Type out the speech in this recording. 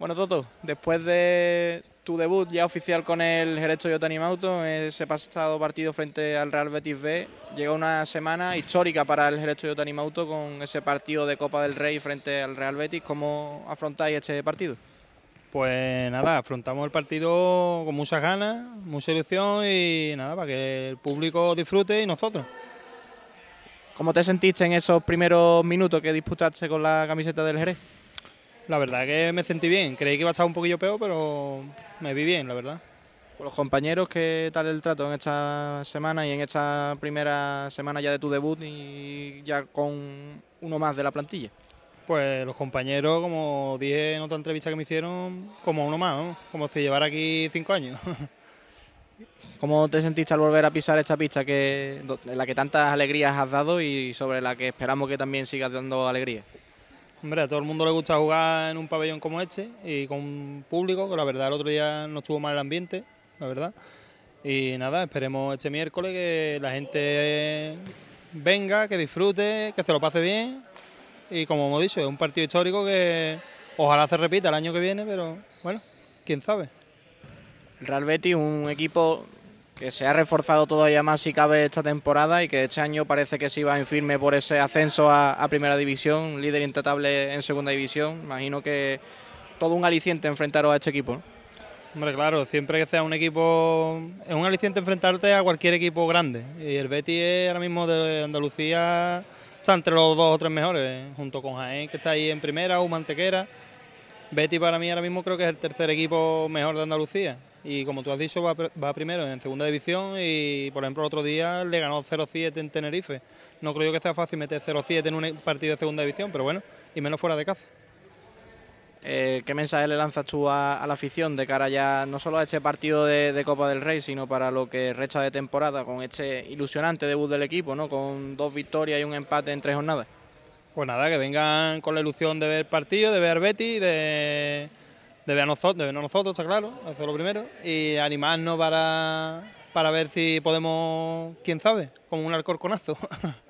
Bueno, Toto, después de tu debut ya oficial con el Jerez Toyota ese pasado partido frente al Real Betis B, llega una semana histórica para el Jerez Toyota auto con ese partido de Copa del Rey frente al Real Betis. ¿Cómo afrontáis este partido? Pues nada, afrontamos el partido con muchas ganas, mucha ilusión y nada, para que el público disfrute y nosotros. ¿Cómo te sentiste en esos primeros minutos que disputaste con la camiseta del Jerez? la verdad que me sentí bien. Creí que iba a estar un poquillo peor, pero me vi bien, la verdad. Con los compañeros, ¿qué tal el trato en esta semana y en esta primera semana ya de tu debut y ya con uno más de la plantilla? Pues los compañeros, como dije en otra entrevista que me hicieron, como uno más, como si llevara aquí cinco años. ¿Cómo te sentiste al volver a pisar esta pista que, en la que tantas alegrías has dado y sobre la que esperamos que también sigas dando alegrías? Hombre, a todo el mundo le gusta jugar en un pabellón como este y con un público que la verdad el otro día no estuvo mal el ambiente, la verdad. Y nada, esperemos este miércoles que la gente venga, que disfrute, que se lo pase bien. Y como hemos dicho, es un partido histórico que ojalá se repita el año que viene, pero bueno, quién sabe. El Real Betis, un equipo que se ha reforzado todavía más si cabe esta temporada y que este año parece que se iba en firme por ese ascenso a, Primera División, líder intratable en Segunda División. Imagino que todo un aliciente enfrentaros a este equipo. Hombre, claro, siempre que sea un equipo. Es un aliciente enfrentarte a cualquier equipo grande. Y el Betis ahora mismo de Andalucía está entre los dos o tres mejores, junto con Jaén, que está ahí en primera, o Mantequera. Betty para mí ahora mismo creo que es el tercer equipo mejor de Andalucía. Y como tú has dicho, va, primero en segunda división y, por ejemplo, el otro día le ganó 0-7 en Tenerife. No creo yo que sea fácil meter 0-7 en un e-, partido de segunda división, pero bueno, y menos fuera de casa. Eh, ¿Qué mensaje le lanzas tú a, la afición de cara ya no solo a este partido de, Copa del Rey, sino para lo que resta de temporada con este ilusionante debut del equipo, ¿no? con dos victorias y un empate en tres jornadas? pues nada, que vengan con la ilusión de ver el partido, de ver Betty, de, de, ver nosotros, de vernos nosotros, está claro, hacer lo primero, y animarnos para, para ver si podemos, quién sabe, como un alcorconazo.